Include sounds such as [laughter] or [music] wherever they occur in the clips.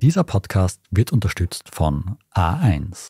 Dieser Podcast wird unterstützt von A1.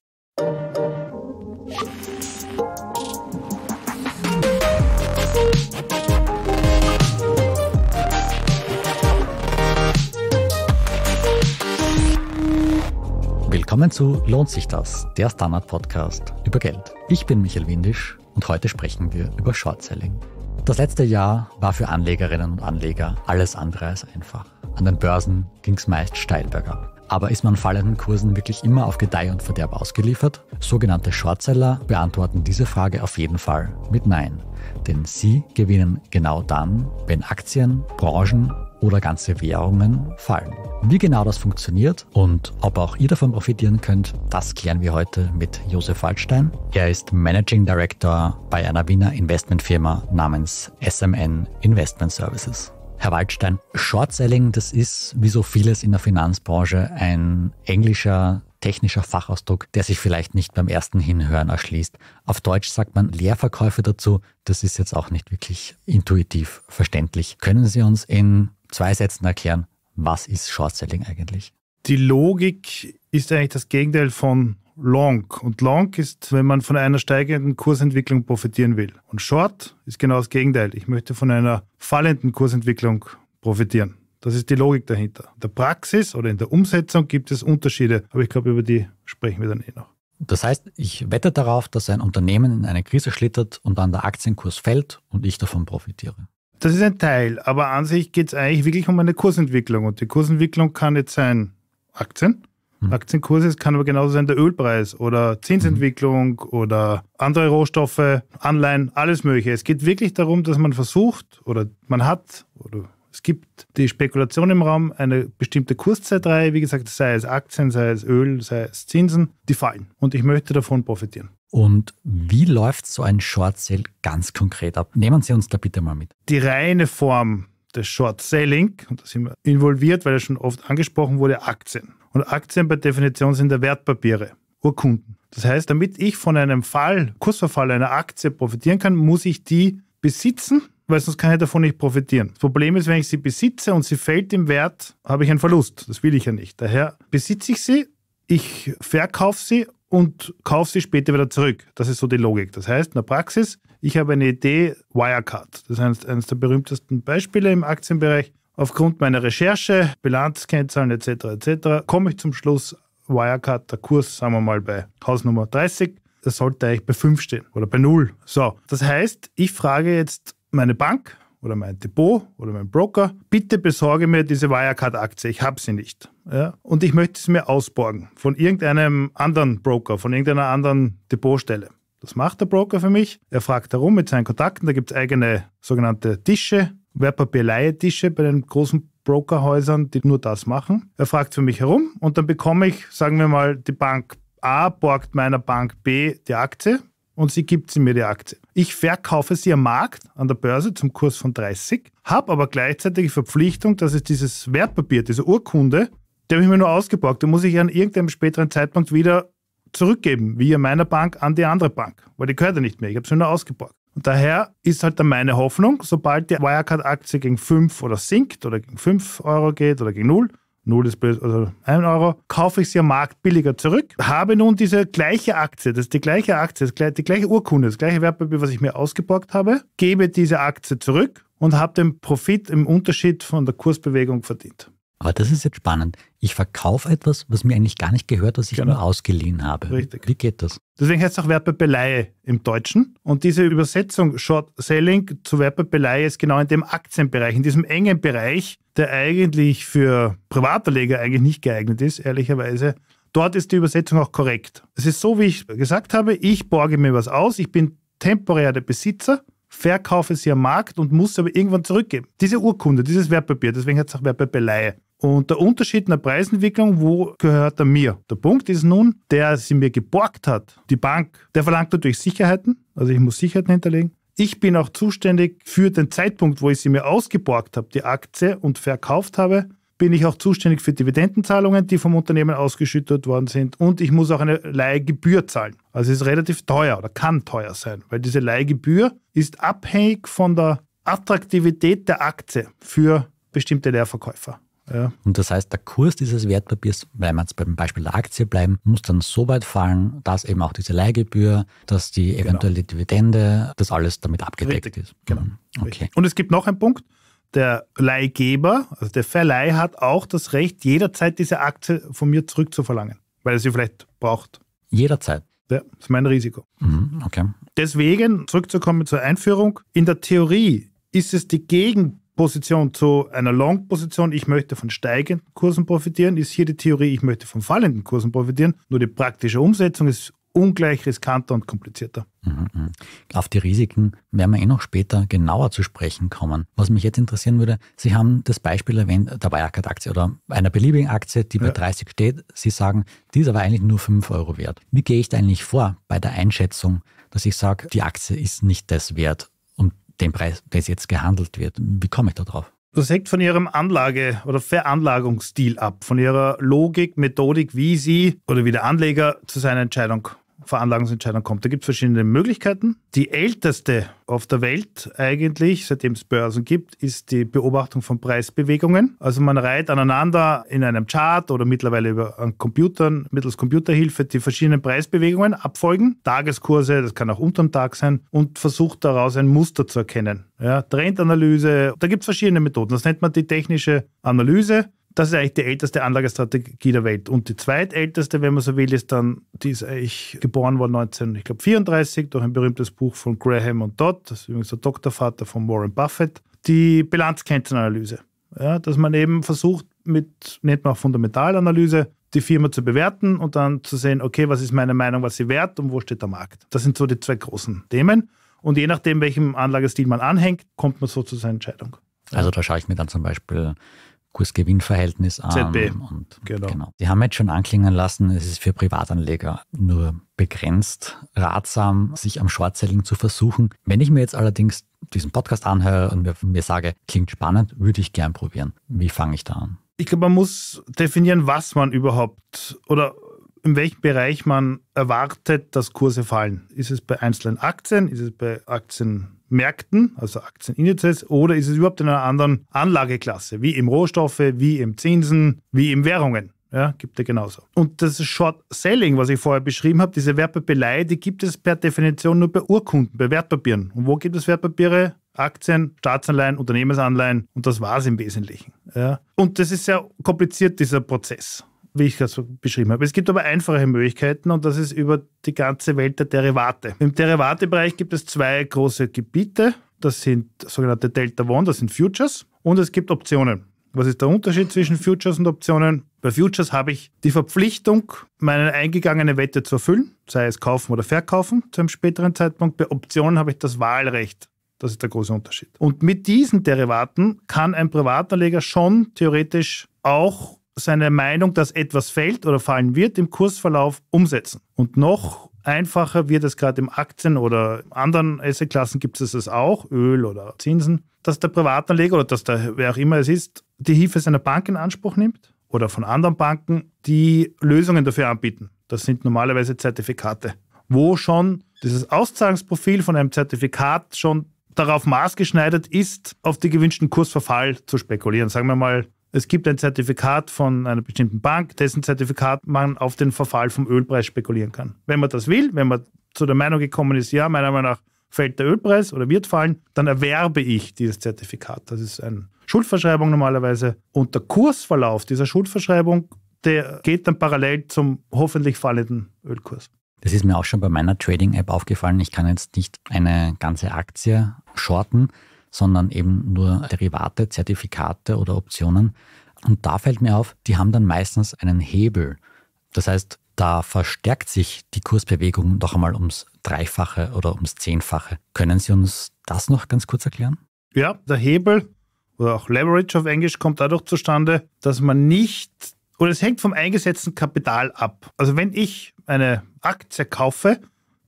Willkommen zu Lohnt sich das, der Standard-Podcast über Geld. Ich bin Michael Windisch und heute sprechen wir über Short Selling. Das letzte Jahr war für Anlegerinnen und Anleger alles andere als einfach. An den Börsen ging es meist steil bergab. Aber ist man fallenden Kursen wirklich immer auf Gedeih und Verderb ausgeliefert? Sogenannte Shortseller beantworten diese Frage auf jeden Fall mit Nein. Denn sie gewinnen genau dann, wenn Aktien, Branchen oder ganze Währungen fallen. Wie genau das funktioniert und ob auch ihr davon profitieren könnt, das klären wir heute mit Josef Waldstein. Er ist Managing Director bei einer Wiener Investmentfirma namens SMN Investment Services. Herr Waldstein, Short Selling, das ist wie so vieles in der Finanzbranche ein englischer technischer Fachausdruck, der sich vielleicht nicht beim ersten Hinhören erschließt. Auf Deutsch sagt man Leerverkäufe dazu. Das ist jetzt auch nicht wirklich intuitiv verständlich. Können Sie uns in zwei Sätzen erklären, was ist Short Selling eigentlich? Die Logik ist eigentlich das Gegenteil von Long. Und Long ist, wenn man von einer steigenden Kursentwicklung profitieren will. Und Short ist genau das Gegenteil. Ich möchte von einer fallenden Kursentwicklung profitieren. Das ist die Logik dahinter. In der Praxis oder in der Umsetzung gibt es Unterschiede, aber ich glaube, über die sprechen wir dann eh noch. Das heißt, ich wette darauf, dass ein Unternehmen in eine Krise schlittert und dann der Aktienkurs fällt und ich davon profitiere. Das ist ein Teil, aber an sich geht es eigentlich wirklich um eine Kursentwicklung. Und die Kursentwicklung kann jetzt sein Aktien, mhm. Aktienkurse, kann aber genauso sein der Ölpreis oder Zinsentwicklung mhm. oder andere Rohstoffe, Anleihen, alles Mögliche. Es geht wirklich darum, dass man versucht oder man hat oder es gibt die Spekulation im Raum, eine bestimmte Kurszeitreihe, wie gesagt, sei es Aktien, sei es Öl, sei es Zinsen, die fallen. Und ich möchte davon profitieren. Und wie läuft so ein Short Sale ganz konkret ab? Nehmen Sie uns da bitte mal mit. Die reine Form des Short Selling, und da sind wir involviert, weil er schon oft angesprochen wurde, Aktien. Und Aktien bei Definition sind der Wertpapiere, Urkunden. Das heißt, damit ich von einem Fall, Kursverfall einer Aktie profitieren kann, muss ich die besitzen, weil sonst kann ich davon nicht profitieren. Das Problem ist, wenn ich sie besitze und sie fällt im Wert, habe ich einen Verlust. Das will ich ja nicht. Daher besitze ich sie, ich verkaufe sie und kauf sie später wieder zurück. Das ist so die Logik. Das heißt, in der Praxis, ich habe eine Idee, Wirecard. Das ist eines der berühmtesten Beispiele im Aktienbereich. Aufgrund meiner Recherche, Bilanzkennzahlen etc. etc. komme ich zum Schluss, Wirecard, der Kurs, sagen wir mal, bei Hausnummer 30. Das sollte eigentlich bei 5 stehen oder bei 0. So, das heißt, ich frage jetzt meine Bank, oder mein Depot oder mein Broker, bitte besorge mir diese Wirecard-Aktie, ich habe sie nicht. Ja? Und ich möchte sie mir ausborgen von irgendeinem anderen Broker, von irgendeiner anderen Depotstelle. Das macht der Broker für mich. Er fragt herum mit seinen Kontakten, da gibt es eigene sogenannte Tische, wertpapierleihe bei den großen Brokerhäusern, die nur das machen. Er fragt für mich herum und dann bekomme ich, sagen wir mal, die Bank A borgt meiner Bank B die Aktie und sie gibt sie mir die Aktie. Ich verkaufe sie am Markt, an der Börse zum Kurs von 30, habe aber gleichzeitig die Verpflichtung, dass es dieses Wertpapier, diese Urkunde, die habe ich mir nur ausgeborgt, die muss ich an irgendeinem späteren Zeitpunkt wieder zurückgeben, wie meiner Bank an die andere Bank, weil die gehört ja nicht mehr, ich habe sie nur ausgeborgt. Und daher ist halt dann meine Hoffnung, sobald die Wirecard-Aktie gegen 5 oder sinkt oder gegen 5 Euro geht oder gegen 0, 0 ist blöd, also 1 Euro, kaufe ich sie am Markt billiger zurück, habe nun diese gleiche Aktie, das ist die gleiche Aktie, die gleiche Urkunde, das gleiche Wertpapier, was ich mir ausgeborgt habe, gebe diese Aktie zurück und habe den Profit im Unterschied von der Kursbewegung verdient. Aber das ist jetzt spannend. Ich verkaufe etwas, was mir eigentlich gar nicht gehört, was ich genau. nur ausgeliehen habe. Richtig. Wie geht das? Deswegen heißt es auch Werbebeleihe im Deutschen. Und diese Übersetzung Short Selling zu Werbebeleihe ist genau in dem Aktienbereich, in diesem engen Bereich, der eigentlich für Privatanleger eigentlich nicht geeignet ist, ehrlicherweise. Dort ist die Übersetzung auch korrekt. Es ist so, wie ich gesagt habe, ich borge mir was aus, ich bin temporär der Besitzer verkaufe sie am Markt und muss sie aber irgendwann zurückgeben. Diese Urkunde, dieses Wertpapier, deswegen heißt es auch Wertpapierleihe. Und der Unterschied in der Preisentwicklung, wo gehört er mir? Der Punkt ist nun, der sie mir geborgt hat, die Bank, der verlangt natürlich Sicherheiten, also ich muss Sicherheiten hinterlegen. Ich bin auch zuständig für den Zeitpunkt, wo ich sie mir ausgeborgt habe, die Aktie und verkauft habe bin ich auch zuständig für Dividendenzahlungen, die vom Unternehmen ausgeschüttet worden sind. Und ich muss auch eine Leihgebühr zahlen. Also es ist relativ teuer oder kann teuer sein, weil diese Leihgebühr ist abhängig von der Attraktivität der Aktie für bestimmte Leerverkäufer. Ja. Und das heißt, der Kurs dieses Wertpapiers, wenn wir jetzt beim Beispiel der Aktie bleiben, muss dann so weit fallen, dass eben auch diese Leihgebühr, dass die genau. eventuelle genau. Dividende, dass alles damit abgedeckt Richtig. ist. Genau. genau. Okay. Und es gibt noch einen Punkt, der Leihgeber, also der Verleih, hat auch das Recht, jederzeit diese Aktie von mir zurückzuverlangen, weil er sie vielleicht braucht. Jederzeit. Ja, das ist mein Risiko. Mhm, okay. Deswegen, zurückzukommen zur Einführung, in der Theorie ist es die Gegenposition zu einer Long-Position, ich möchte von steigenden Kursen profitieren, ist hier die Theorie, ich möchte von fallenden Kursen profitieren. Nur die praktische Umsetzung ist ungleich riskanter und komplizierter. Mhm, mhm. Auf die Risiken werden wir eh noch später genauer zu sprechen kommen. Was mich jetzt interessieren würde, Sie haben das Beispiel erwähnt der Wirecard-Aktie oder einer beliebigen Aktie, die bei ja. 30 steht. Sie sagen, die ist aber eigentlich nur 5 Euro wert. Wie gehe ich da eigentlich vor bei der Einschätzung, dass ich sage, die Aktie ist nicht das wert, und den Preis, der jetzt gehandelt wird? Wie komme ich da drauf? Das hängt von Ihrem Anlage- oder Veranlagungsstil ab, von Ihrer Logik, Methodik, wie Sie oder wie der Anleger zu seiner Entscheidung Veranlagungsentscheidung kommt. Da gibt es verschiedene Möglichkeiten. Die älteste auf der Welt eigentlich, seitdem es Börsen gibt, ist die Beobachtung von Preisbewegungen. Also man reiht aneinander in einem Chart oder mittlerweile über an Computern mittels Computerhilfe die verschiedenen Preisbewegungen abfolgen, Tageskurse, das kann auch unterm Tag sein und versucht daraus ein Muster zu erkennen. Ja, Trendanalyse, da gibt es verschiedene Methoden. Das nennt man die technische Analyse das ist eigentlich die älteste Anlagestrategie der Welt. Und die zweitälteste, wenn man so will, ist dann, die ist eigentlich geboren worden 1934 durch ein berühmtes Buch von Graham und Dodd, das ist übrigens der Doktorvater von Warren Buffett, die Bilanzkennzahlenanalyse. Ja, dass man eben versucht, mit, nennt man auch Fundamentalanalyse, die Firma zu bewerten und dann zu sehen, okay, was ist meine Meinung, was sie wert und wo steht der Markt. Das sind so die zwei großen Themen. Und je nachdem, welchem Anlagestil man anhängt, kommt man so zu seiner Entscheidung. Also da schaue ich mir dann zum Beispiel Kursgewinnverhältnis an. ZB. Und, genau. genau. Die haben jetzt schon anklingen lassen, es ist für Privatanleger nur begrenzt ratsam, sich am Short-Selling zu versuchen. Wenn ich mir jetzt allerdings diesen Podcast anhöre und mir, mir sage, klingt spannend, würde ich gern probieren. Wie fange ich da an? Ich glaube, man muss definieren, was man überhaupt oder in welchem Bereich man erwartet, dass Kurse fallen. Ist es bei einzelnen Aktien? Ist es bei Aktien Märkten, also Aktienindizes, oder ist es überhaupt in einer anderen Anlageklasse, wie im Rohstoffe, wie im Zinsen, wie im Währungen? Ja, gibt es genauso. Und das Short Selling, was ich vorher beschrieben habe, diese Wertpapierlei, die gibt es per Definition nur bei Urkunden, bei Wertpapieren. Und wo gibt es Wertpapiere? Aktien, Staatsanleihen, Unternehmensanleihen und das war es im Wesentlichen. Ja. Und das ist sehr kompliziert, dieser Prozess wie ich das beschrieben habe. Es gibt aber einfache Möglichkeiten und das ist über die ganze Welt der Derivate. Im Derivatebereich gibt es zwei große Gebiete. Das sind sogenannte Delta One, das sind Futures und es gibt Optionen. Was ist der Unterschied zwischen Futures und Optionen? Bei Futures habe ich die Verpflichtung, meine eingegangene Wette zu erfüllen, sei es kaufen oder verkaufen zu einem späteren Zeitpunkt. Bei Optionen habe ich das Wahlrecht. Das ist der große Unterschied. Und mit diesen Derivaten kann ein Privatanleger schon theoretisch auch seine Meinung, dass etwas fällt oder fallen wird, im Kursverlauf umsetzen. Und noch einfacher wird es gerade im Aktien- oder anderen Assetklassen gibt es es auch, Öl oder Zinsen, dass der Privatanleger oder dass der, wer auch immer es ist, die Hilfe seiner Bank in Anspruch nimmt oder von anderen Banken, die Lösungen dafür anbieten. Das sind normalerweise Zertifikate, wo schon dieses Auszahlungsprofil von einem Zertifikat schon darauf maßgeschneidert ist, auf den gewünschten Kursverfall zu spekulieren. Sagen wir mal, es gibt ein Zertifikat von einer bestimmten Bank, dessen Zertifikat man auf den Verfall vom Ölpreis spekulieren kann. Wenn man das will, wenn man zu der Meinung gekommen ist, ja, meiner Meinung nach fällt der Ölpreis oder wird fallen, dann erwerbe ich dieses Zertifikat. Das ist eine Schuldverschreibung normalerweise. Und der Kursverlauf dieser Schuldverschreibung, der geht dann parallel zum hoffentlich fallenden Ölkurs. Das ist mir auch schon bei meiner Trading-App aufgefallen. Ich kann jetzt nicht eine ganze Aktie shorten, sondern eben nur Derivate, Zertifikate oder Optionen. Und da fällt mir auf, die haben dann meistens einen Hebel. Das heißt, da verstärkt sich die Kursbewegung noch einmal ums Dreifache oder ums Zehnfache. Können Sie uns das noch ganz kurz erklären? Ja, der Hebel oder auch Leverage auf Englisch kommt dadurch zustande, dass man nicht, oder es hängt vom eingesetzten Kapital ab. Also wenn ich eine Aktie kaufe,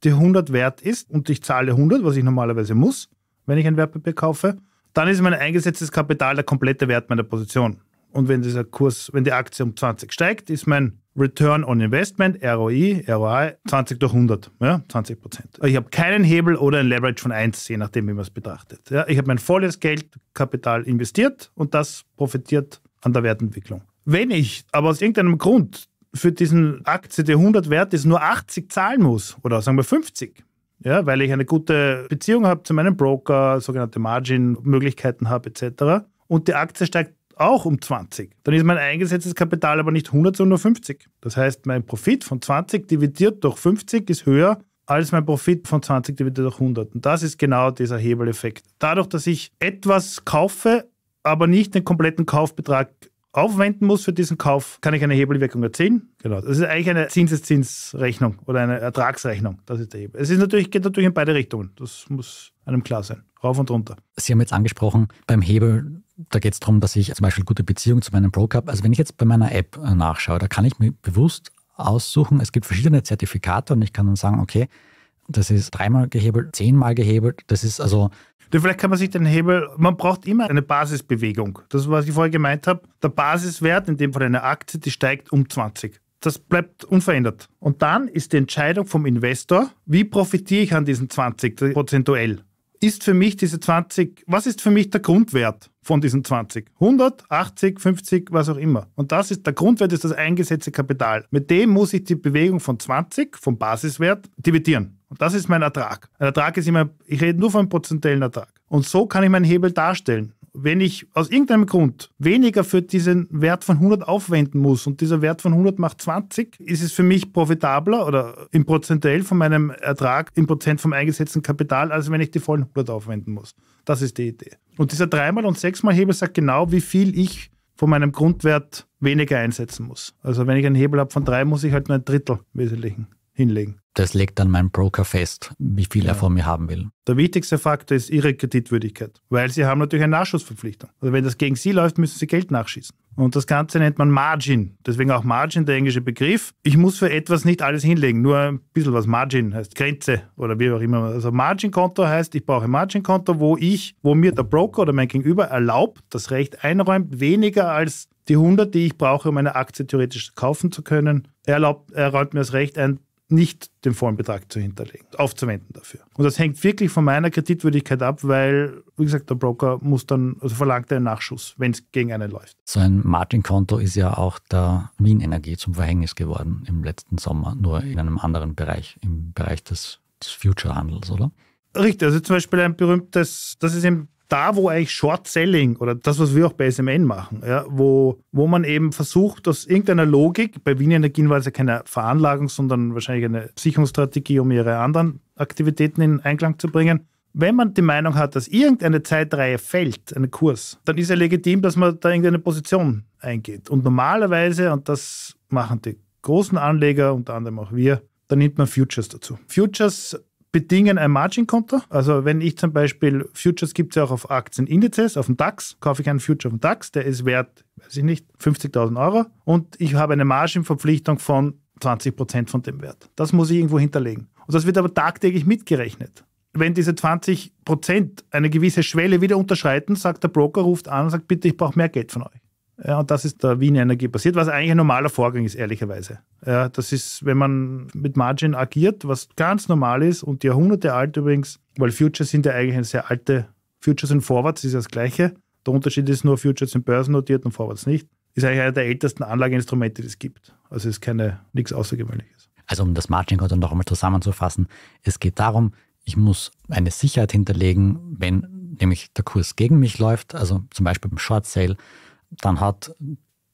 die 100 wert ist und ich zahle 100, was ich normalerweise muss, wenn ich ein Wertpapier kaufe, dann ist mein eingesetztes Kapital der komplette Wert meiner Position. Und wenn dieser Kurs, wenn die Aktie um 20 steigt, ist mein Return on Investment, ROI, ROI 20 durch 100, ja, 20 Prozent. Ich habe keinen Hebel oder ein Leverage von 1, je nachdem, wie man es betrachtet. Ja, ich habe mein volles Geldkapital investiert und das profitiert an der Wertentwicklung. Wenn ich aber aus irgendeinem Grund für diesen Aktie, die 100 wert ist, nur 80 zahlen muss oder sagen wir 50, ja, weil ich eine gute Beziehung habe zu meinem Broker, sogenannte Margin-Möglichkeiten habe etc. Und die Aktie steigt auch um 20. Dann ist mein eingesetztes Kapital aber nicht 100, sondern nur 50. Das heißt, mein Profit von 20 dividiert durch 50 ist höher als mein Profit von 20 dividiert durch 100. Und das ist genau dieser Hebeleffekt. Dadurch, dass ich etwas kaufe, aber nicht den kompletten Kaufbetrag aufwenden muss für diesen Kauf, kann ich eine Hebelwirkung erzielen. Genau. Das ist eigentlich eine Zinseszinsrechnung oder eine Ertragsrechnung. Das ist der Hebel. Es ist natürlich, geht natürlich in beide Richtungen. Das muss einem klar sein. Rauf und runter. Sie haben jetzt angesprochen, beim Hebel, da geht es darum, dass ich zum Beispiel gute Beziehung zu meinem Broker habe. Also wenn ich jetzt bei meiner App äh, nachschaue, da kann ich mir bewusst aussuchen, es gibt verschiedene Zertifikate und ich kann dann sagen, okay, das ist dreimal gehebelt, zehnmal gehebelt. Das ist also Vielleicht kann man sich den Hebel, man braucht immer eine Basisbewegung. Das, ist, was ich vorher gemeint habe, der Basiswert, in dem Fall eine Aktie, die steigt um 20. Das bleibt unverändert. Und dann ist die Entscheidung vom Investor, wie profitiere ich an diesen 20 prozentuell? Ist für mich diese 20, was ist für mich der Grundwert von diesen 20? 100, 80, 50, was auch immer. Und das ist, der Grundwert ist das eingesetzte Kapital. Mit dem muss ich die Bewegung von 20, vom Basiswert, dividieren. Und das ist mein Ertrag. Ein Ertrag ist immer, ich rede nur von prozentuellen Ertrag. Und so kann ich meinen Hebel darstellen. Wenn ich aus irgendeinem Grund weniger für diesen Wert von 100 aufwenden muss und dieser Wert von 100 macht 20, ist es für mich profitabler oder im prozentuell von meinem Ertrag, im Prozent vom eingesetzten Kapital, als wenn ich die vollen 100 aufwenden muss. Das ist die Idee. Und dieser dreimal und sechsmal Hebel sagt genau, wie viel ich von meinem Grundwert weniger einsetzen muss. Also wenn ich einen Hebel habe von drei, muss ich halt nur ein Drittel im Wesentlichen hinlegen. Das legt dann mein Broker fest, wie viel ja. er von mir haben will. Der wichtigste Faktor ist Ihre Kreditwürdigkeit, weil Sie haben natürlich eine Nachschussverpflichtung. Also wenn das gegen Sie läuft, müssen Sie Geld nachschießen. Und das Ganze nennt man Margin. Deswegen auch Margin, der englische Begriff. Ich muss für etwas nicht alles hinlegen, nur ein bisschen was Margin heißt, Grenze oder wie auch immer. Also Margin-Konto heißt, ich brauche ein Margin-Konto, wo ich, wo mir der Broker oder mein Gegenüber erlaubt, das Recht einräumt, weniger als die 100, die ich brauche, um eine Aktie theoretisch kaufen zu können. Er erlaubt, er räumt mir das Recht ein, nicht den vollen Betrag zu hinterlegen, aufzuwenden dafür. Und das hängt wirklich von meiner Kreditwürdigkeit ab, weil, wie gesagt, der Broker muss dann, also verlangt einen Nachschuss, wenn es gegen einen läuft. So ein Margin-Konto ist ja auch der Wien Energie zum Verhängnis geworden im letzten Sommer, nur in einem anderen Bereich, im Bereich des, des Future-Handels, oder? Richtig, also zum Beispiel ein berühmtes, das ist eben da, wo eigentlich Short Selling oder das, was wir auch bei SMN machen, ja, wo, wo man eben versucht, aus irgendeiner Logik, bei Wien Energien war es ja keine Veranlagung, sondern wahrscheinlich eine Sicherungsstrategie, um ihre anderen Aktivitäten in Einklang zu bringen. Wenn man die Meinung hat, dass irgendeine Zeitreihe fällt, einen Kurs, dann ist ja legitim, dass man da irgendeine Position eingeht. Und normalerweise, und das machen die großen Anleger, unter anderem auch wir, dann nimmt man Futures dazu. Futures bedingen ein Margin-Konto. Also wenn ich zum Beispiel, Futures gibt es ja auch auf Aktienindizes, auf dem DAX, kaufe ich einen Future auf dem DAX, der ist wert, weiß ich nicht, 50.000 Euro und ich habe eine Margin-Verpflichtung von 20% von dem Wert. Das muss ich irgendwo hinterlegen. Und das wird aber tagtäglich mitgerechnet. Wenn diese 20 eine gewisse Schwelle wieder unterschreiten, sagt der Broker, ruft an und sagt, bitte, ich brauche mehr Geld von euch. Ja, und das ist der Wien Energie passiert, was eigentlich ein normaler Vorgang ist, ehrlicherweise. Ja, das ist, wenn man mit Margin agiert, was ganz normal ist und Jahrhunderte alt übrigens, weil Futures sind ja eigentlich eine sehr alte, Futures und Forwards ist das Gleiche. Der Unterschied ist nur, Futures sind börsennotiert und Forwards nicht. Ist eigentlich einer der ältesten Anlageinstrumente, die es gibt. Also ist keine, nichts Außergewöhnliches. Also um das Margin-Konto noch einmal zusammenzufassen, es geht darum, ich muss eine Sicherheit hinterlegen, wenn nämlich der Kurs gegen mich läuft, also zum Beispiel beim Short Sale, dann hat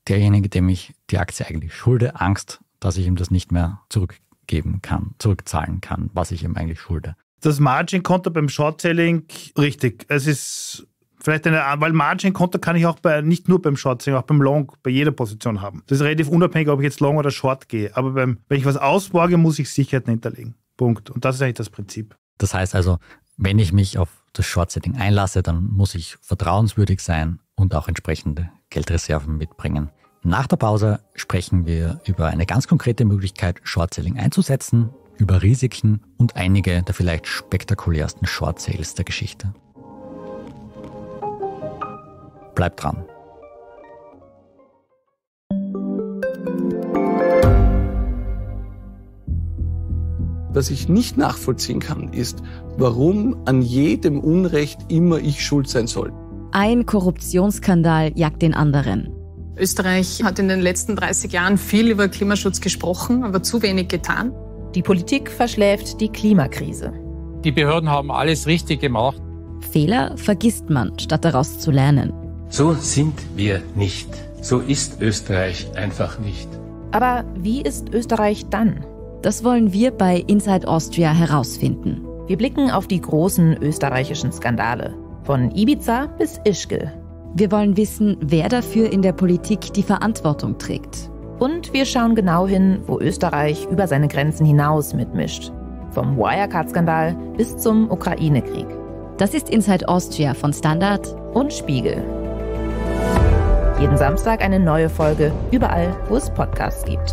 derjenige, dem ich die Aktie eigentlich schulde, Angst, dass ich ihm das nicht mehr zurückgeben kann, zurückzahlen kann, was ich ihm eigentlich schulde. Das Margin-Konto beim Short-Selling, richtig. Es ist vielleicht eine, weil Margin-Konto kann ich auch bei, nicht nur beim Short, selling auch beim Long, bei jeder Position haben. Das ist relativ unabhängig, ob ich jetzt Long oder Short gehe. Aber beim, wenn ich was ausborge, muss ich Sicherheiten hinterlegen. Punkt. Und das ist eigentlich das Prinzip. Das heißt also, wenn ich mich auf das Short-Setting einlasse, dann muss ich vertrauenswürdig sein und auch entsprechende Geldreserven mitbringen. Nach der Pause sprechen wir über eine ganz konkrete Möglichkeit, Short-Selling einzusetzen, über Risiken und einige der vielleicht spektakulärsten Short-Sales der Geschichte. Bleibt dran. Was ich nicht nachvollziehen kann, ist, warum an jedem Unrecht immer ich schuld sein soll. Ein Korruptionsskandal jagt den anderen. Österreich hat in den letzten 30 Jahren viel über Klimaschutz gesprochen, aber zu wenig getan. Die Politik verschläft die Klimakrise. Die Behörden haben alles richtig gemacht. Fehler vergisst man, statt daraus zu lernen. So sind wir nicht. So ist Österreich einfach nicht. Aber wie ist Österreich dann? Das wollen wir bei Inside Austria herausfinden. Wir blicken auf die großen österreichischen Skandale, von Ibiza bis Ischgl. Wir wollen wissen, wer dafür in der Politik die Verantwortung trägt. Und wir schauen genau hin, wo Österreich über seine Grenzen hinaus mitmischt. Vom Wirecard-Skandal bis zum Ukraine-Krieg. Das ist Inside Austria von Standard und Spiegel. Jeden Samstag eine neue Folge, überall, wo es Podcasts gibt.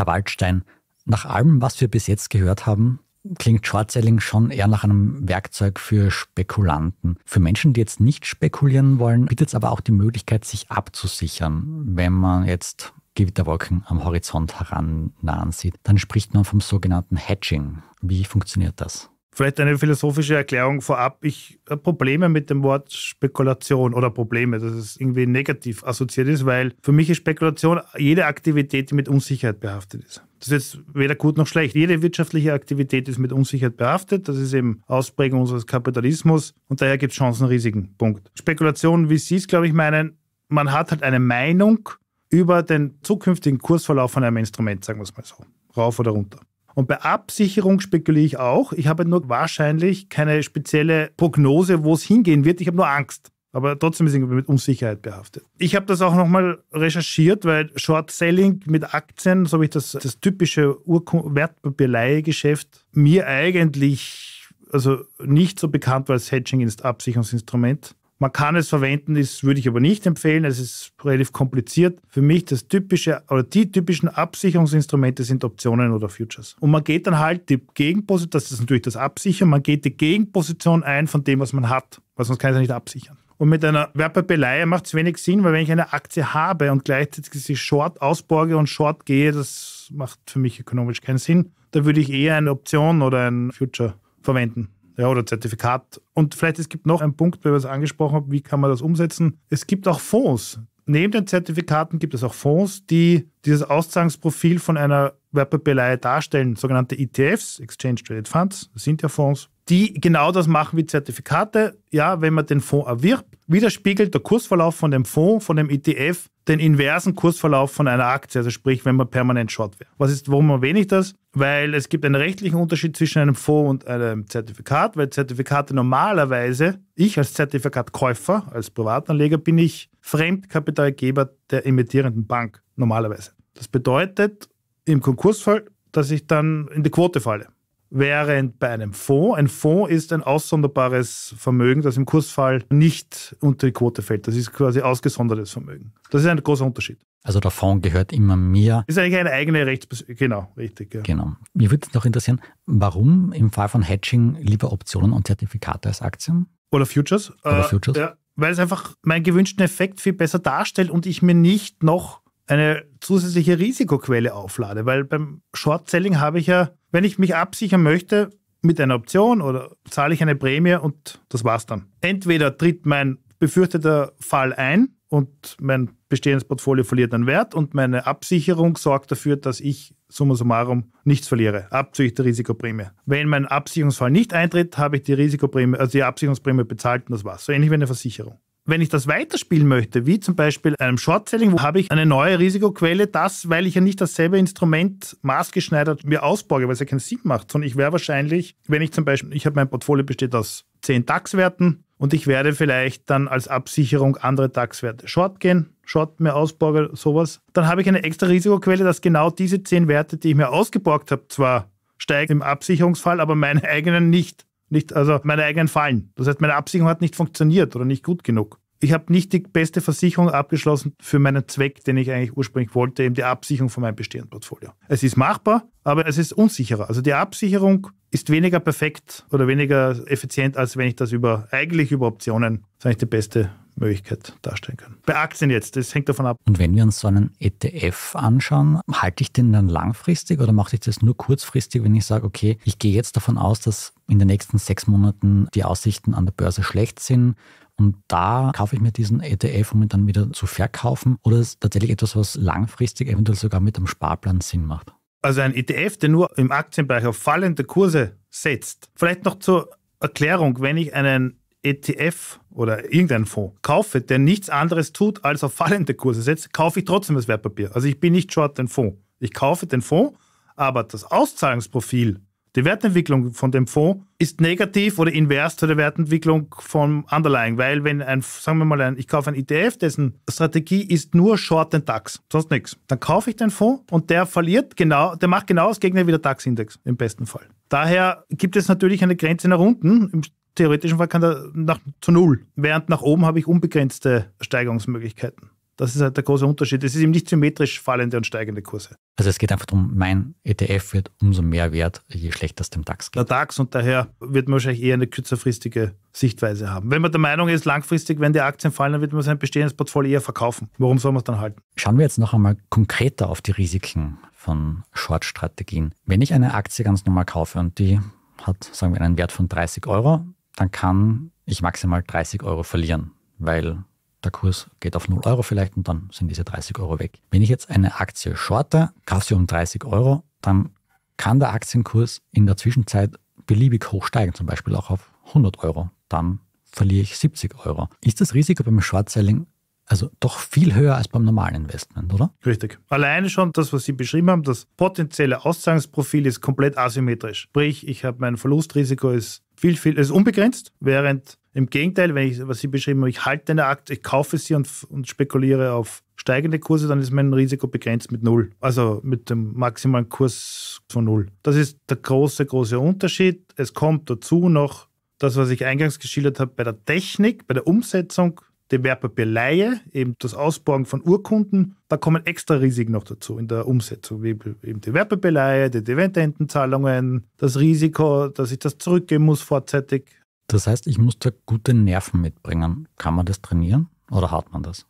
Herr Waldstein, nach allem, was wir bis jetzt gehört haben, klingt Short Selling schon eher nach einem Werkzeug für Spekulanten. Für Menschen, die jetzt nicht spekulieren wollen, bietet es aber auch die Möglichkeit, sich abzusichern, wenn man jetzt Gewitterwolken am Horizont herannahen sieht. Dann spricht man vom sogenannten Hedging. Wie funktioniert das? Vielleicht eine philosophische Erklärung vorab. Ich habe Probleme mit dem Wort Spekulation oder Probleme, dass es irgendwie negativ assoziiert ist, weil für mich ist Spekulation jede Aktivität, die mit Unsicherheit behaftet ist. Das ist jetzt weder gut noch schlecht. Jede wirtschaftliche Aktivität ist mit Unsicherheit behaftet. Das ist eben Ausprägung unseres Kapitalismus und daher gibt es Chancen, Risiken. Punkt. Spekulation, wie Sie es, glaube ich, meinen, man hat halt eine Meinung über den zukünftigen Kursverlauf von einem Instrument, sagen wir es mal so. Rauf oder runter. Und bei Absicherung spekuliere ich auch. Ich habe nur wahrscheinlich keine spezielle Prognose, wo es hingehen wird. Ich habe nur Angst. Aber trotzdem ist irgendwie mit Unsicherheit behaftet. Ich habe das auch nochmal recherchiert, weil Short Selling mit Aktien, so habe ich das, das typische Wertpapierleihegeschäft, mir eigentlich also nicht so bekannt war als Hedging-Absicherungsinstrument. Man kann es verwenden, das würde ich aber nicht empfehlen. Es ist relativ kompliziert. Für mich das typische oder die typischen Absicherungsinstrumente sind Optionen oder Futures. Und man geht dann halt die Gegenposition, das ist natürlich das Absichern, man geht die Gegenposition ein von dem, was man hat, weil sonst kann ich es nicht absichern. Und mit einer Werbebeleihe macht es wenig Sinn, weil wenn ich eine Aktie habe und gleichzeitig sie short ausborge und short gehe, das macht für mich ökonomisch keinen Sinn. Da würde ich eher eine Option oder ein Future verwenden ja, oder Zertifikat. Und vielleicht es gibt noch einen Punkt, weil wir es angesprochen haben, wie kann man das umsetzen? Es gibt auch Fonds. Neben den Zertifikaten gibt es auch Fonds, die dieses Auszahlungsprofil von einer Wertpapierleihe darstellen, sogenannte ETFs, Exchange Traded Funds, das sind ja Fonds, die genau das machen wie Zertifikate. Ja, wenn man den Fonds erwirbt, widerspiegelt der Kursverlauf von dem Fonds, von dem ETF, den inversen Kursverlauf von einer Aktie, also sprich, wenn man permanent short wäre. Was ist, warum erwähne ich das? Weil es gibt einen rechtlichen Unterschied zwischen einem Fonds und einem Zertifikat, weil Zertifikate normalerweise, ich als Zertifikatkäufer, als Privatanleger bin ich Fremdkapitalgeber der emittierenden Bank, normalerweise. Das bedeutet im Konkursfall, dass ich dann in die Quote falle. Während bei einem Fonds, ein Fonds ist ein aussonderbares Vermögen, das im Kursfall nicht unter die Quote fällt. Das ist quasi ausgesondertes Vermögen. Das ist ein großer Unterschied. Also der Fonds gehört immer mir. Ist eigentlich eine eigene Rechtsperson. Genau, richtig. Ja. Genau. Mir würde es noch interessieren, warum im Fall von Hedging lieber Optionen und Zertifikate als Aktien? Oder Futures? Oder äh, Futures? ja, weil es einfach meinen gewünschten Effekt viel besser darstellt und ich mir nicht noch eine zusätzliche Risikoquelle auflade, weil beim Short Selling habe ich ja, wenn ich mich absichern möchte mit einer Option oder zahle ich eine Prämie und das war's dann. Entweder tritt mein befürchteter Fall ein und mein bestehendes Portfolio verliert an Wert und meine Absicherung sorgt dafür, dass ich summa summarum nichts verliere, abzüglich der Risikoprämie. Wenn mein Absicherungsfall nicht eintritt, habe ich die Risikoprämie, also die Absicherungsprämie bezahlt und das war's. So ähnlich wie eine Versicherung. Wenn ich das weiterspielen möchte, wie zum Beispiel einem Short-Selling, habe ich eine neue Risikoquelle, das, weil ich ja nicht dasselbe Instrument maßgeschneidert mir ausborge, weil es ja keinen Sinn macht, sondern ich wäre wahrscheinlich, wenn ich zum Beispiel, ich habe mein Portfolio besteht aus 10 DAX-Werten und ich werde vielleicht dann als Absicherung andere DAX-Werte short gehen, short mir ausborge, sowas, dann habe ich eine extra Risikoquelle, dass genau diese 10 Werte, die ich mir ausgeborgt habe, zwar steigen im Absicherungsfall, aber meine eigenen nicht nicht, also meine eigenen Fallen. Das heißt, meine Absicherung hat nicht funktioniert oder nicht gut genug. Ich habe nicht die beste Versicherung abgeschlossen für meinen Zweck, den ich eigentlich ursprünglich wollte, eben die Absicherung von meinem bestehenden Portfolio. Es ist machbar, aber es ist unsicherer. Also die Absicherung ist weniger perfekt oder weniger effizient, als wenn ich das über eigentlich über Optionen, das ist eigentlich die beste Möglichkeit darstellen können. Bei Aktien jetzt, das hängt davon ab. Und wenn wir uns so einen ETF anschauen, halte ich den dann langfristig oder mache ich das nur kurzfristig, wenn ich sage, okay, ich gehe jetzt davon aus, dass in den nächsten sechs Monaten die Aussichten an der Börse schlecht sind und da kaufe ich mir diesen ETF, um ihn dann wieder zu verkaufen? Oder ist tatsächlich etwas, was langfristig eventuell sogar mit einem Sparplan Sinn macht? Also ein ETF, der nur im Aktienbereich auf fallende Kurse setzt. Vielleicht noch zur Erklärung, wenn ich einen ETF oder irgendeinen Fonds kaufe, der nichts anderes tut, als auf fallende Kurse setzt, kaufe ich trotzdem das Wertpapier. Also ich bin nicht short den Fonds. Ich kaufe den Fonds, aber das Auszahlungsprofil, die Wertentwicklung von dem Fonds ist negativ oder invers zu der Wertentwicklung vom Underlying, weil wenn ein, sagen wir mal, ein, ich kaufe ein ETF, dessen Strategie ist nur short den DAX, sonst nichts, dann kaufe ich den Fonds und der verliert genau, der macht genau das Gegenteil wie der DAX-Index im besten Fall. Daher gibt es natürlich eine Grenze nach unten. Im theoretischen Fall kann er nach, zu null. Während nach oben habe ich unbegrenzte Steigerungsmöglichkeiten. Das ist halt der große Unterschied. Es ist eben nicht symmetrisch fallende und steigende Kurse. Also es geht einfach darum, mein ETF wird umso mehr wert, je schlechter es dem DAX geht. Der DAX und daher wird man wahrscheinlich eher eine kürzerfristige Sichtweise haben. Wenn man der Meinung ist, langfristig, wenn die Aktien fallen, dann wird man sein bestehendes Portfolio eher verkaufen. Warum soll man es dann halten? Schauen wir jetzt noch einmal konkreter auf die Risiken von Short-Strategien. Wenn ich eine Aktie ganz normal kaufe und die hat, sagen wir, einen Wert von 30 Euro, dann kann ich maximal 30 Euro verlieren, weil der Kurs geht auf 0 Euro vielleicht und dann sind diese 30 Euro weg. Wenn ich jetzt eine Aktie shorte, kaufe um 30 Euro, dann kann der Aktienkurs in der Zwischenzeit beliebig hoch steigen, zum Beispiel auch auf 100 Euro. Dann verliere ich 70 Euro. Ist das Risiko beim Short-Selling also doch viel höher als beim normalen Investment, oder? Richtig. Alleine schon das, was Sie beschrieben haben, das potenzielle Auszahlungsprofil ist komplett asymmetrisch. Sprich, ich habe mein Verlustrisiko ist viel, viel, es ist unbegrenzt, während im Gegenteil, wenn ich, was Sie beschrieben haben, ich halte eine Aktie, ich kaufe sie und, und spekuliere auf steigende Kurse, dann ist mein Risiko begrenzt mit Null. Also mit dem maximalen Kurs von Null. Das ist der große, große Unterschied. Es kommt dazu noch das, was ich eingangs geschildert habe bei der Technik, bei der Umsetzung dem Wertpapierleihe, eben das Ausborgen von Urkunden, da kommen extra Risiken noch dazu in der Umsetzung, wie eben die Wertpapierleihe, die Dividendenzahlungen, das Risiko, dass ich das zurückgeben muss vorzeitig. Das heißt, ich muss da gute Nerven mitbringen. Kann man das trainieren oder hat man das?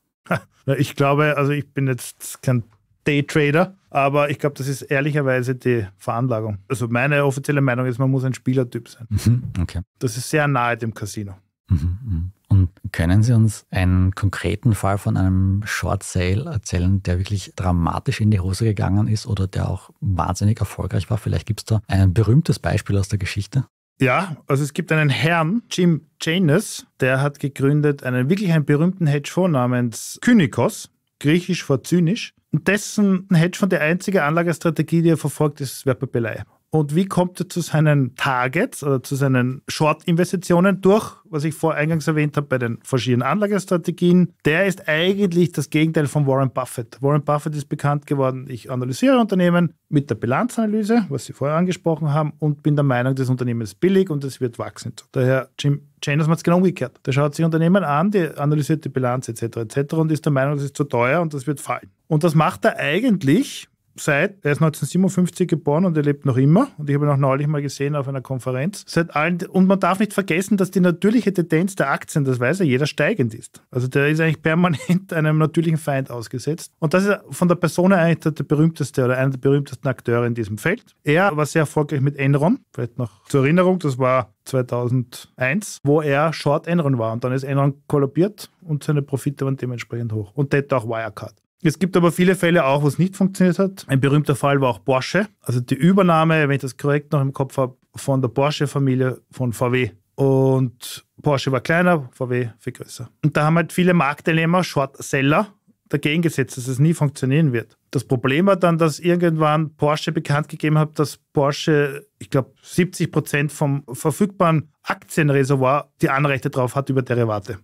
Ich glaube, also ich bin jetzt kein Daytrader, aber ich glaube, das ist ehrlicherweise die Veranlagung. Also meine offizielle Meinung ist, man muss ein Spielertyp sein. Mhm, okay. Das ist sehr nahe dem Casino. Mhm, mhm. Können Sie uns einen konkreten Fall von einem Short Sale erzählen, der wirklich dramatisch in die Hose gegangen ist oder der auch wahnsinnig erfolgreich war? Vielleicht gibt es da ein berühmtes Beispiel aus der Geschichte. Ja, also es gibt einen Herrn, Jim Janus, der hat gegründet einen wirklich einen berühmten Hedgefonds namens Kynikos, griechisch vor zynisch. Und dessen Hedgefonds, die einzige Anlagestrategie, die er verfolgt, ist Wertpapierlei. Und wie kommt er zu seinen Targets oder zu seinen Short-Investitionen durch, was ich vor eingangs erwähnt habe bei den verschiedenen Anlagestrategien? Der ist eigentlich das Gegenteil von Warren Buffett. Warren Buffett ist bekannt geworden, ich analysiere Unternehmen mit der Bilanzanalyse, was Sie vorher angesprochen haben, und bin der Meinung, das Unternehmen ist billig und es wird wachsen. Daher Jim Chanos macht es genau umgekehrt. Der schaut sich Unternehmen an, die analysiert die Bilanz etc. etc. und ist der Meinung, das ist zu teuer und das wird fallen. Und das macht er eigentlich, seit, er ist 1957 geboren und er lebt noch immer. Und ich habe ihn auch neulich mal gesehen auf einer Konferenz. Seit allen, und man darf nicht vergessen, dass die natürliche Tendenz der Aktien, das weiß ja jeder, steigend ist. Also der ist eigentlich permanent [laughs] einem natürlichen Feind ausgesetzt. Und das ist von der Person eigentlich der, der berühmteste oder einer der berühmtesten Akteure in diesem Feld. Er war sehr erfolgreich mit Enron. Vielleicht noch zur Erinnerung, das war 2001, wo er Short Enron war. Und dann ist Enron kollabiert und seine Profite waren dementsprechend hoch. Und das auch Wirecard. Es gibt aber viele Fälle auch, wo es nicht funktioniert hat. Ein berühmter Fall war auch Porsche. Also die Übernahme, wenn ich das korrekt noch im Kopf habe, von der Porsche-Familie von VW. Und Porsche war kleiner, VW viel größer. Und da haben halt viele Marktteilnehmer, Short-Seller, dagegen gesetzt, dass es nie funktionieren wird. Das Problem war dann, dass irgendwann Porsche bekannt gegeben hat, dass Porsche, ich glaube, 70 Prozent vom verfügbaren Aktienreservoir die Anrechte drauf hat über Derivate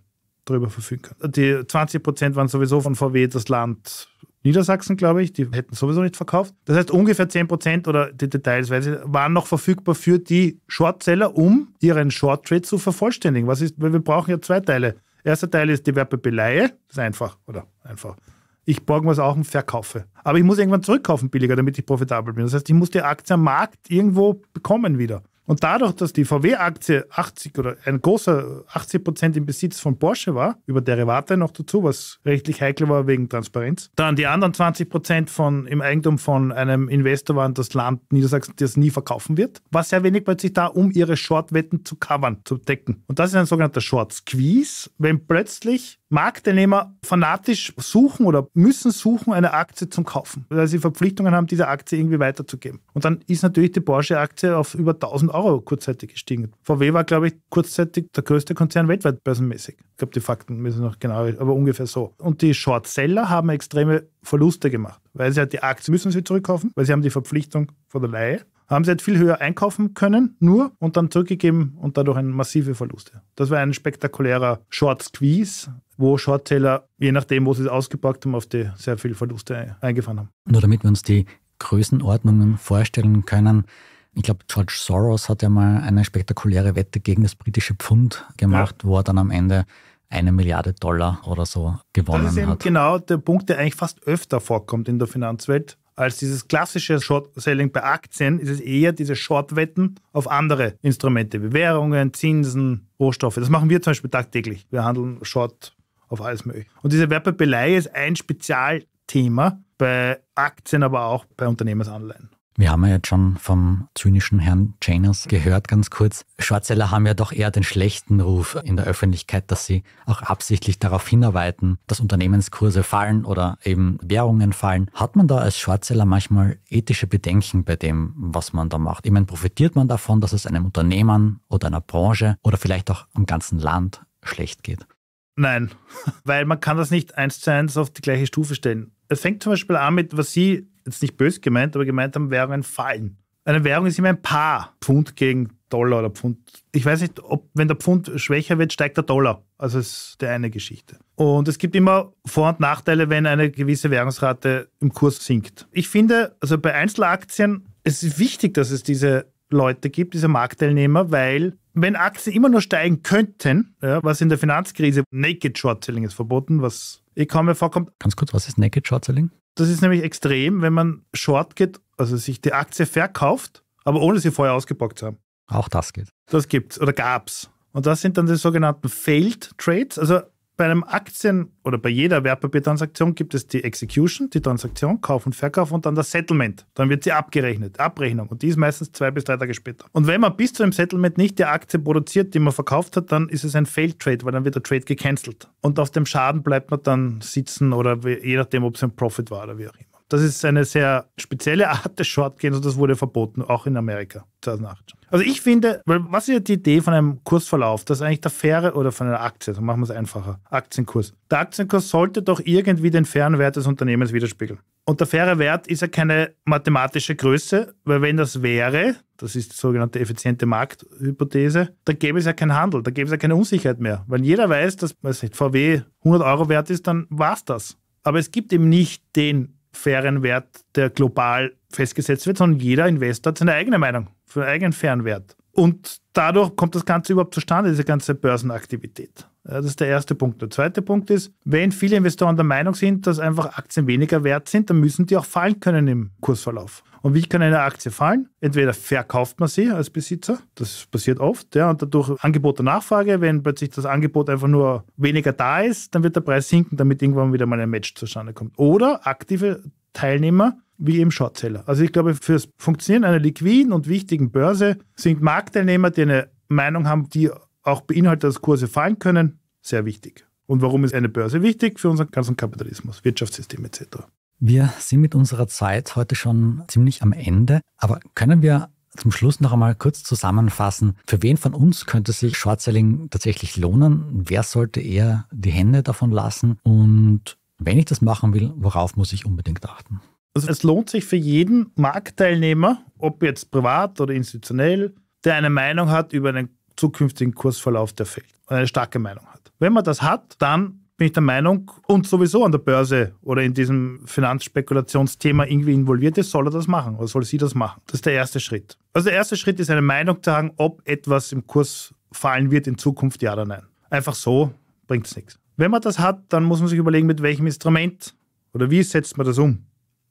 darüber verfügen kann. Die 20 Prozent waren sowieso von VW das Land Niedersachsen, glaube ich. Die hätten sowieso nicht verkauft. Das heißt, ungefähr 10 Prozent oder die Details weiß ich, waren noch verfügbar für die Shortseller, um ihren Short Trade zu vervollständigen. Was ist, weil wir brauchen ja zwei Teile. Erster Teil ist die Werbebeleihe. Das ist einfach, oder? Einfach. Ich borge was auch und verkaufe. Aber ich muss irgendwann zurückkaufen billiger, damit ich profitabel bin. Das heißt, ich muss die Aktie am Markt irgendwo bekommen wieder. Und dadurch, dass die VW-Aktie 80 oder ein großer 80 Prozent im Besitz von Porsche war, über Derivate noch dazu, was rechtlich heikel war wegen Transparenz, dann die anderen 20 Prozent von, im Eigentum von einem Investor waren das Land Niedersachsen, das nie verkaufen wird, war sehr wenig plötzlich da, um ihre Shortwetten zu covern, zu decken. Und das ist ein sogenannter Short Squeeze, wenn plötzlich Marktteilnehmer fanatisch suchen oder müssen suchen, eine Aktie zum Kaufen, weil sie Verpflichtungen haben, diese Aktie irgendwie weiterzugeben. Und dann ist natürlich die Porsche-Aktie auf über 1000 Euro kurzzeitig gestiegen. VW war, glaube ich, kurzzeitig der größte Konzern weltweit börsenmäßig. Ich glaube, die Fakten müssen noch genau, aber ungefähr so. Und die Shortseller haben extreme Verluste gemacht, weil sie halt die Aktie müssen sie zurückkaufen, weil sie haben die Verpflichtung von der Leihe haben sie halt viel höher einkaufen können, nur und dann zurückgegeben und dadurch ein massive Verluste. Das war ein spektakulärer Short Squeeze, wo Shortseller, je nachdem, wo sie es ausgepackt haben, auf die sehr viel Verluste eingefahren haben. Nur damit wir uns die Größenordnungen vorstellen können. Ich glaube, George Soros hat ja mal eine spektakuläre Wette gegen das britische Pfund gemacht, ja. wo er dann am Ende eine Milliarde Dollar oder so gewonnen das ist eben hat. Genau der Punkt, der eigentlich fast öfter vorkommt in der Finanzwelt als dieses klassische Short-Selling bei Aktien ist es eher diese Short-Wetten auf andere Instrumente, wie Währungen, Zinsen, Rohstoffe. Das machen wir zum Beispiel tagtäglich. Wir handeln Short auf alles mögliche. Und diese Werbebelei ist ein Spezialthema bei Aktien, aber auch bei Unternehmensanleihen. Wir haben ja jetzt schon vom zynischen Herrn Janus gehört, ganz kurz. Schwarzeller haben ja doch eher den schlechten Ruf in der Öffentlichkeit, dass sie auch absichtlich darauf hinarbeiten, dass Unternehmenskurse fallen oder eben Währungen fallen. Hat man da als Schwarzeller manchmal ethische Bedenken bei dem, was man da macht? Ich meine, profitiert man davon, dass es einem Unternehmern oder einer Branche oder vielleicht auch am ganzen Land schlecht geht? Nein, [laughs] weil man kann das nicht eins zu eins auf die gleiche Stufe stellen. Es fängt zum Beispiel an mit, was Sie jetzt nicht böse gemeint, aber gemeint haben, Währungen fallen. Eine Währung ist immer ein Paar. Pfund gegen Dollar oder Pfund. Ich weiß nicht, ob, wenn der Pfund schwächer wird, steigt der Dollar. Also das ist die eine Geschichte. Und es gibt immer Vor- und Nachteile, wenn eine gewisse Währungsrate im Kurs sinkt. Ich finde, also bei Einzelaktien, es ist wichtig, dass es diese Leute gibt, diese Marktteilnehmer, weil wenn Aktien immer nur steigen könnten, ja, was in der Finanzkrise, Naked Short Selling ist verboten, was ich eh kaum mehr vorkommt. Ganz kurz, was ist Naked Short Selling? Das ist nämlich extrem, wenn man short geht, also sich die Aktie verkauft, aber ohne sie vorher ausgepackt zu haben. Auch das geht. Das gibt's oder gab's. Und das sind dann die sogenannten Failed Trades. Also bei einem Aktien- oder bei jeder Wertpapiertransaktion gibt es die Execution, die Transaktion, Kauf und Verkauf und dann das Settlement. Dann wird sie abgerechnet, Abrechnung. Und die ist meistens zwei bis drei Tage später. Und wenn man bis zu dem Settlement nicht die Aktie produziert, die man verkauft hat, dann ist es ein Failed Trade, weil dann wird der Trade gecancelt. Und auf dem Schaden bleibt man dann sitzen oder je nachdem, ob es ein Profit war oder wie auch immer. Das ist eine sehr spezielle [laughs] Art des Shortgames und das wurde verboten, auch in Amerika 2008. Also ich finde, was ist die Idee von einem Kursverlauf? Das ist eigentlich der faire oder von einer Aktie, dann also machen wir es einfacher. Aktienkurs. Der Aktienkurs sollte doch irgendwie den fairen Wert des Unternehmens widerspiegeln. Und der faire Wert ist ja keine mathematische Größe, weil wenn das wäre, das ist die sogenannte effiziente Markthypothese, da gäbe es ja keinen Handel, da gäbe es ja keine Unsicherheit mehr. Wenn jeder weiß, dass weiß nicht, VW 100 Euro wert ist, dann war es das. Aber es gibt eben nicht den fairen Wert, der global festgesetzt wird, sondern jeder Investor hat seine eigene Meinung, seinen eigenen fairen Wert. Und dadurch kommt das Ganze überhaupt zustande, diese ganze Börsenaktivität. Das ist der erste Punkt. Der zweite Punkt ist, wenn viele Investoren der Meinung sind, dass einfach Aktien weniger wert sind, dann müssen die auch fallen können im Kursverlauf. Und wie kann eine Aktie fallen? Entweder verkauft man sie als Besitzer, das passiert oft, ja, und dadurch Angebot und Nachfrage. Wenn plötzlich das Angebot einfach nur weniger da ist, dann wird der Preis sinken, damit irgendwann wieder mal ein Match zustande kommt. Oder aktive Teilnehmer wie eben Shortseller. Also ich glaube, fürs Funktionieren einer liquiden und wichtigen Börse sind Marktteilnehmer, die eine Meinung haben, die auch beinhaltet, dass Kurse fallen können, sehr wichtig. Und warum ist eine Börse wichtig? Für unseren ganzen Kapitalismus, Wirtschaftssystem etc. Wir sind mit unserer Zeit heute schon ziemlich am Ende, aber können wir zum Schluss noch einmal kurz zusammenfassen, für wen von uns könnte sich Shortselling tatsächlich lohnen? Wer sollte eher die Hände davon lassen? Und wenn ich das machen will, worauf muss ich unbedingt achten? Also es lohnt sich für jeden Marktteilnehmer, ob jetzt privat oder institutionell, der eine Meinung hat über einen zukünftigen Kursverlauf der Feld und eine starke Meinung hat. Wenn man das hat, dann bin ich der Meinung und sowieso an der Börse oder in diesem Finanzspekulationsthema irgendwie involviert ist, soll er das machen oder soll sie das machen. Das ist der erste Schritt. Also der erste Schritt ist eine Meinung zu haben, ob etwas im Kurs fallen wird in Zukunft, ja oder nein. Einfach so bringt es nichts. Wenn man das hat, dann muss man sich überlegen, mit welchem Instrument oder wie setzt man das um.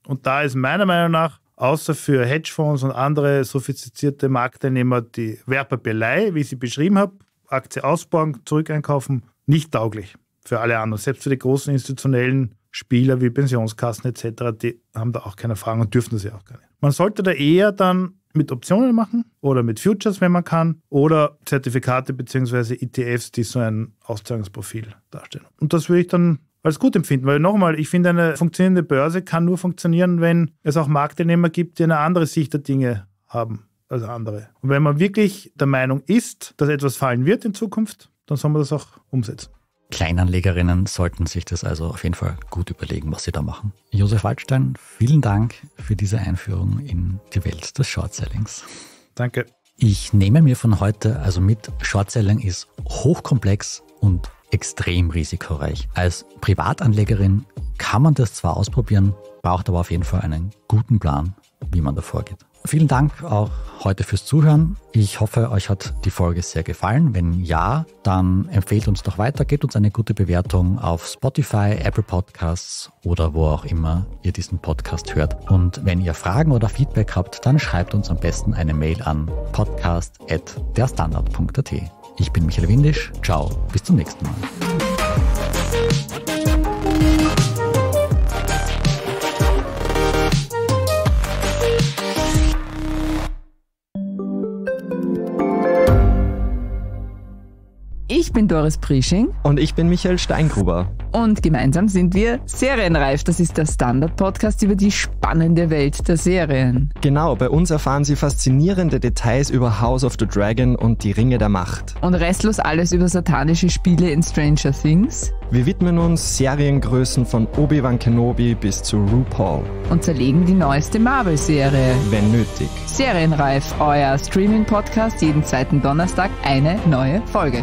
Und da ist meiner Meinung nach, außer für Hedgefonds und andere sophistizierte Marktteilnehmer, die Wertpapierlei, wie ich sie beschrieben habe, Aktie ausbauen, zurückeinkaufen, nicht tauglich für alle anderen. Selbst für die großen institutionellen Spieler wie Pensionskassen etc., die haben da auch keine Erfahrung und dürfen das ja auch gar nicht. Man sollte da eher dann mit Optionen machen oder mit Futures, wenn man kann, oder Zertifikate bzw. ETFs, die so ein Auszahlungsprofil darstellen. Und das würde ich dann als gut empfinden, weil nochmal, ich finde, eine funktionierende Börse kann nur funktionieren, wenn es auch Marktteilnehmer gibt, die eine andere Sicht der Dinge haben als andere. Und wenn man wirklich der Meinung ist, dass etwas fallen wird in Zukunft, dann soll man das auch umsetzen. Kleinanlegerinnen sollten sich das also auf jeden Fall gut überlegen, was sie da machen. Josef Waldstein, vielen Dank für diese Einführung in die Welt des Shortsellings. Danke. Ich nehme mir von heute also mit, Shortselling ist hochkomplex und extrem risikoreich. Als Privatanlegerin kann man das zwar ausprobieren, braucht aber auf jeden Fall einen guten Plan, wie man da vorgeht. Vielen Dank auch heute fürs Zuhören. Ich hoffe, euch hat die Folge sehr gefallen. Wenn ja, dann empfehlt uns doch weiter, gebt uns eine gute Bewertung auf Spotify, Apple Podcasts oder wo auch immer ihr diesen Podcast hört. Und wenn ihr Fragen oder Feedback habt, dann schreibt uns am besten eine Mail an podcast.derstandard.at. Ich bin Michael Windisch. Ciao, bis zum nächsten Mal. bin Doris Priesching. Und ich bin Michael Steingruber. Und gemeinsam sind wir Serienreif. Das ist der Standard-Podcast über die spannende Welt der Serien. Genau, bei uns erfahren Sie faszinierende Details über House of the Dragon und die Ringe der Macht. Und restlos alles über satanische Spiele in Stranger Things. Wir widmen uns Seriengrößen von Obi-Wan Kenobi bis zu RuPaul. Und zerlegen die neueste Marvel-Serie. Wenn nötig. Serienreif, euer Streaming-Podcast, jeden zweiten Donnerstag eine neue Folge.